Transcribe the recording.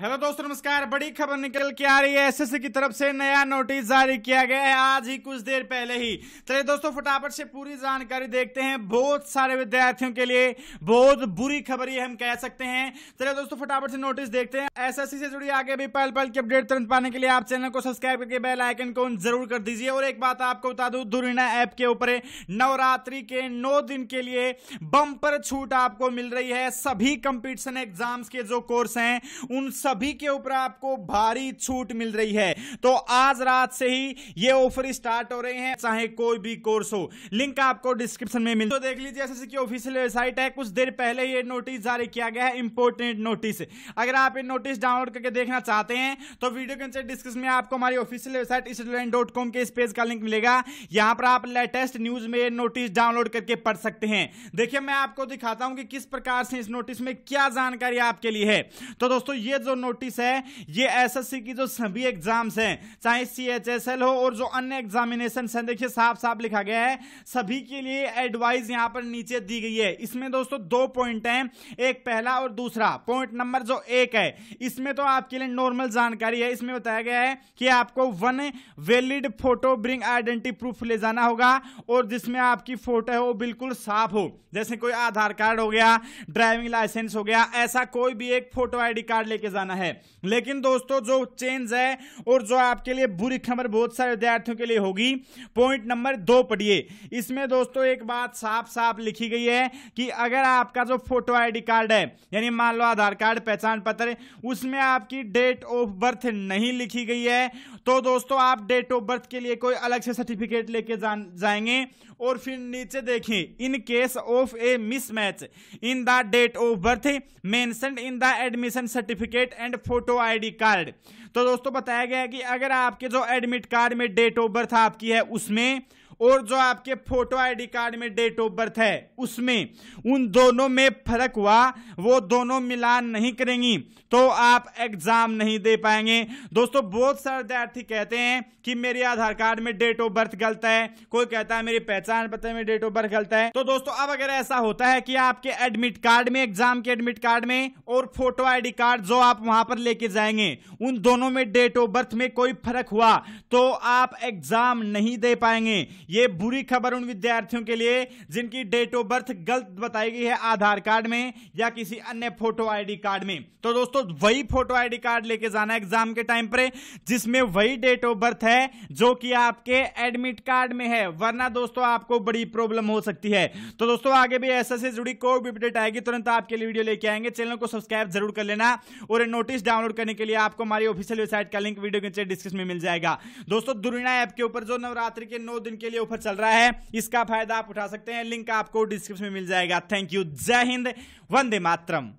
hello दोस्तों नमस्कार बड़ी खबर निकल के आ रही है एसएससी की तरफ से नया नोटिस जारी किया गया है आज ही कुछ देर पहले ही चलिए दोस्तों फटाफट से पूरी जानकारी देखते हैं बहुत सारे विद्यार्थियों के लिए बहुत बुरी खबर ये हम कह सकते हैं चलिए दोस्तों फटाफट से नोटिस देखते हैं एसएससी से जुड़ी आगे भी पल पल की अपडेट तुरंत पाने के लिए आप चैनल को सब्सक्राइब करके बेल आइकन को जरूर कर दीजिए और एक बात आपको बता दूं दुरीना ऐप के ऊपर नवरात्रि के नौ दिन के लिए बम्पर छूट आपको मिल रही है सभी कंपिटिशन एग्जाम्स के जो कोर्स हैं उन सभी के ऊपर आपको भारी छूट मिल रही है तो आज रात से ही ये ऑफर स्टार्ट हो रहे हैं चाहे कोई भी कोर्स हो लिंक आपको डिस्क्रिप्शन में मिल तो देख लीजिए जैसे कि ऑफिशियल वेबसाइट है कुछ देर पहले ये नोटिस जारी किया गया है इंपोर्टेंट नोटिस अगर आप ये नोटिस डाउनलोड करके देखना चाहते हैं तो वीडियो के डिस्क्रिप्शन में आपको हमारी official website student dot com के इस पेज का लिंक मिलेगा यहां पर आप लेटेस्ट न्यूज में ये नोटिस डाउनलोड करके पढ़ सकते हैं देखिए मैं आपको दिखाता हूं कि किस प्रकार से इस नोटिस में क्या जानकारी आपके लिए है तो दोस्तों ये जो नोटिस है ये एसएससी की जो सभी एग्जाम्स हैं चाहे सीएचएसएल हो और जो अन्य एग्जामिनेशन है देखिए साफ साफ लिखा गया है सभी के लिए एडवाइस यहां पर नीचे दी गई है इसमें दोस्तों दो पॉइंट हैं एक पहला और दूसरा पॉइंट नंबर जो एक है इसमें तो आपके लिए नॉर्मल जानकारी है इसमें बताया गया है कि आपको one valid photo bring identity proof ले जाना होगा और जिसमें आपकी फोटो है वो बिल्कुल साफ हो जैसे कोई आधार कार्ड हो गया ड्राइविंग लाइसेंस हो गया ऐसा कोई भी एक फोटो आईडी कार्ड लेके जाना जाना है लेकिन दोस्तों जो चेंज है और जो आपके लिए बुरी खबर बहुत सारे विद्यार्थियों के लिए होगी पॉइंट नंबर दो पढ़िए इसमें दोस्तों एक बात साफ साफ लिखी गई है कि अगर आपका जो फोटो आईडी कार्ड है यानी मान लो आधार कार्ड पहचान पत्र उसमें आपकी डेट ऑफ बर्थ नहीं लिखी गई है तो दोस्तों आप डेट ऑफ बर्थ के लिए कोई अलग से सर्टिफिकेट लेके जाएंगे और फिर नीचे देखें in case of a mismatch in the date of birth mention in the admission certificate and photo ID card तो दोस्तों बताया गया है कि अगर आपके जो एडमिट कार्ड में डेट ऑफ बर्थ आपकी है उसमें और जो आपके फोटो आईडी कार्ड में डेट ऑफ बर्थ है उसमें उन दोनों में फर्क हुआ वो दोनों मिलान नहीं करेंगी तो आप एग्जाम नहीं दे पाएंगे दोस्तों बहुत सारे विद्यार्थी कहते हैं कि मेरे आधार कार्ड में डेट ऑफ बर्थ गलत है कोई कहता है मेरी पहचान पत्र में डेट ऑफ बर्थ गलत है तो दोस्तों अब अगर ऐसा होता है कि आपके एडमिट कार्ड में एग्जाम के एडमिट कार्ड में और फोटो आईडी कार्ड जो आप वहां पर लेके जाएंगे उन दोनों में डेट ऑफ बर्थ में कोई फर्क हुआ तो आप एग्जाम नहीं दे पाएंगे ये बुरी खबर उन विद्यार्थियों के लिए जिनकी डेट ऑफ बर्थ गलत बताई गई है आधार कार्ड में या किसी अन्य फोटो आईडी कार्ड में तो दोस्तों वही फोटो आईडी कार्ड लेके जाना एग्जाम के टाइम पर जिसमें वही डेट ऑफ बर्थ है जो कि आपके एडमिट कार्ड में है वरना दोस्तों आपको बड़ी प्रॉब्लम हो सकती है तो दोस्तों आगे भी ऐसा से जुड़ी कोई भी अपडेट आएगी तुरंत आपके लिए वीडियो लेके आएंगे चैनल को सब्सक्राइब जरूर कर लेना और नोटिस डाउनलोड करने के लिए आपको हमारी ऑफिशियल वेबसाइट का लिंक वीडियो के नीचे डिस्क्रिप्शन में मिल जाएगा दोस्तों दुर्णा ऐप के ऊपर जो नवरात्रि के नौ दिन के लिए ये ऑफर चल रहा है इसका फायदा आप उठा सकते हैं लिंक आपको डिस्क्रिप्शन में मिल जाएगा थैंक यू जय हिंद वंदे मातरम